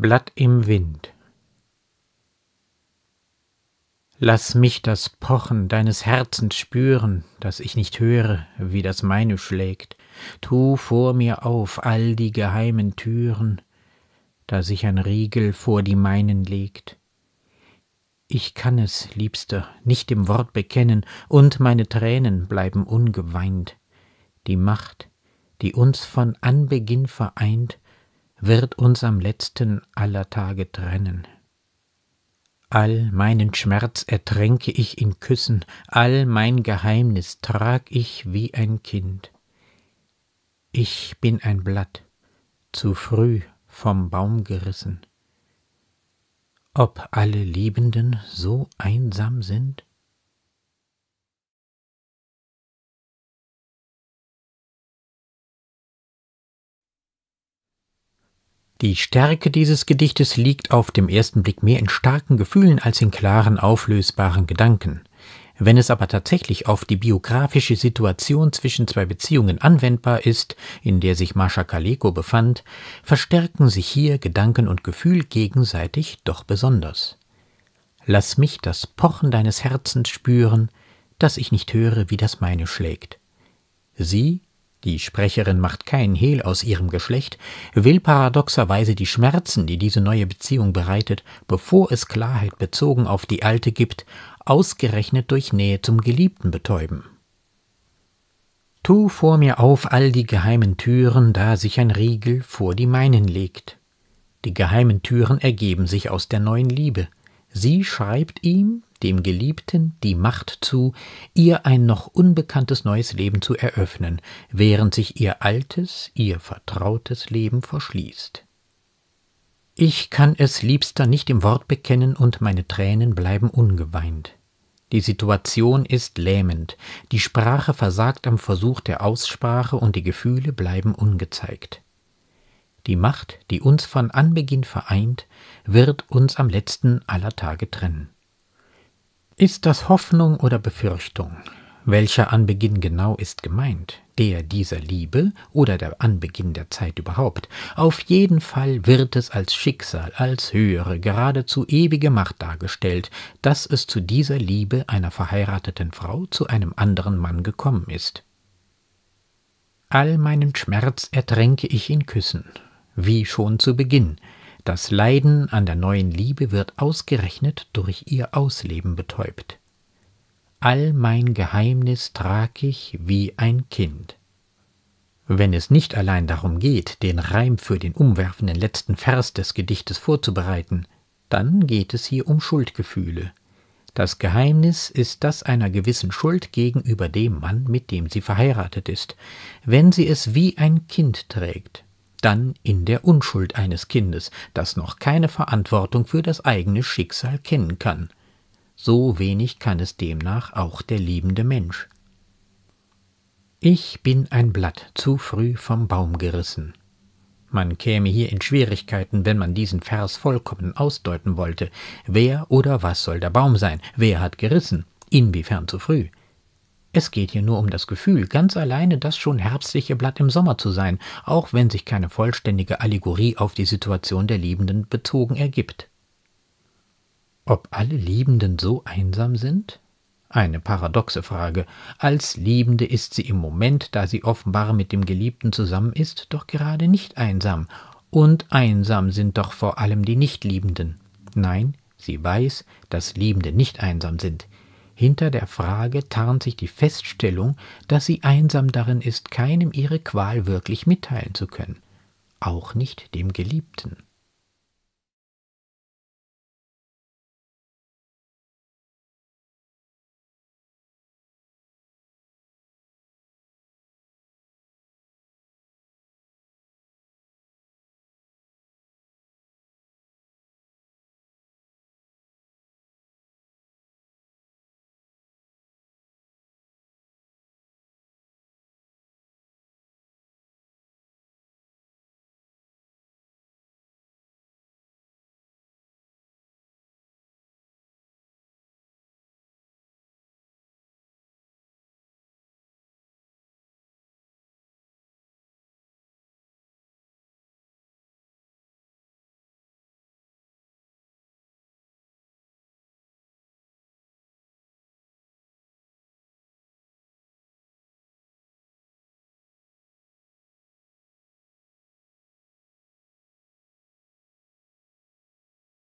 Blatt im Wind. Lass mich das Pochen deines Herzens spüren, das ich nicht höre, wie das meine schlägt. Tu vor mir auf all die geheimen Türen, da sich ein Riegel vor die meinen legt. Ich kann es, Liebster, nicht im Wort bekennen, und meine Tränen bleiben ungeweint. Die Macht, die uns von Anbeginn vereint, wird uns am letzten aller Tage trennen. All meinen Schmerz ertränke ich in Küssen, all mein Geheimnis trag ich wie ein Kind. Ich bin ein Blatt, zu früh vom Baum gerissen. Ob alle Liebenden so einsam sind? Die Stärke dieses Gedichtes liegt auf dem ersten Blick mehr in starken Gefühlen als in klaren, auflösbaren Gedanken. Wenn es aber tatsächlich auf die biografische Situation zwischen zwei Beziehungen anwendbar ist, in der sich Mascha Kaleko befand, verstärken sich hier Gedanken und Gefühl gegenseitig doch besonders. Lass mich das Pochen deines Herzens spüren, dass ich nicht höre, wie das meine schlägt. Sie die Sprecherin macht kein Hehl aus ihrem Geschlecht, will paradoxerweise die Schmerzen, die diese neue Beziehung bereitet, bevor es Klarheit bezogen auf die alte gibt, ausgerechnet durch Nähe zum Geliebten betäuben. Tu vor mir auf all die geheimen Türen, da sich ein Riegel vor die meinen legt. Die geheimen Türen ergeben sich aus der neuen Liebe. Sie schreibt ihm, dem Geliebten die Macht zu, ihr ein noch unbekanntes neues Leben zu eröffnen, während sich ihr altes, ihr vertrautes Leben verschließt. Ich kann es liebster nicht im Wort bekennen und meine Tränen bleiben ungeweint. Die Situation ist lähmend, die Sprache versagt am Versuch der Aussprache und die Gefühle bleiben ungezeigt. Die Macht, die uns von Anbeginn vereint, wird uns am letzten aller Tage trennen. Ist das Hoffnung oder Befürchtung? Welcher Anbeginn genau ist gemeint? Der dieser Liebe oder der Anbeginn der Zeit überhaupt? Auf jeden Fall wird es als Schicksal, als höhere, geradezu ewige Macht dargestellt, dass es zu dieser Liebe einer verheirateten Frau zu einem anderen Mann gekommen ist. All meinen Schmerz ertränke ich in Küssen, wie schon zu Beginn, das Leiden an der neuen Liebe wird ausgerechnet durch ihr Ausleben betäubt. All mein Geheimnis trag ich wie ein Kind. Wenn es nicht allein darum geht, den Reim für den umwerfenden letzten Vers des Gedichtes vorzubereiten, dann geht es hier um Schuldgefühle. Das Geheimnis ist das einer gewissen Schuld gegenüber dem Mann, mit dem sie verheiratet ist, wenn sie es wie ein Kind trägt dann in der Unschuld eines Kindes, das noch keine Verantwortung für das eigene Schicksal kennen kann. So wenig kann es demnach auch der liebende Mensch. Ich bin ein Blatt zu früh vom Baum gerissen. Man käme hier in Schwierigkeiten, wenn man diesen Vers vollkommen ausdeuten wollte. Wer oder was soll der Baum sein? Wer hat gerissen? Inwiefern zu früh? Es geht hier nur um das Gefühl, ganz alleine das schon herbstliche Blatt im Sommer zu sein, auch wenn sich keine vollständige Allegorie auf die Situation der Liebenden bezogen ergibt. Ob alle Liebenden so einsam sind? Eine paradoxe Frage. Als Liebende ist sie im Moment, da sie offenbar mit dem Geliebten zusammen ist, doch gerade nicht einsam. Und einsam sind doch vor allem die Nichtliebenden. Nein, sie weiß, dass Liebende nicht einsam sind. Hinter der Frage tarnt sich die Feststellung, dass sie einsam darin ist, keinem ihre Qual wirklich mitteilen zu können, auch nicht dem Geliebten.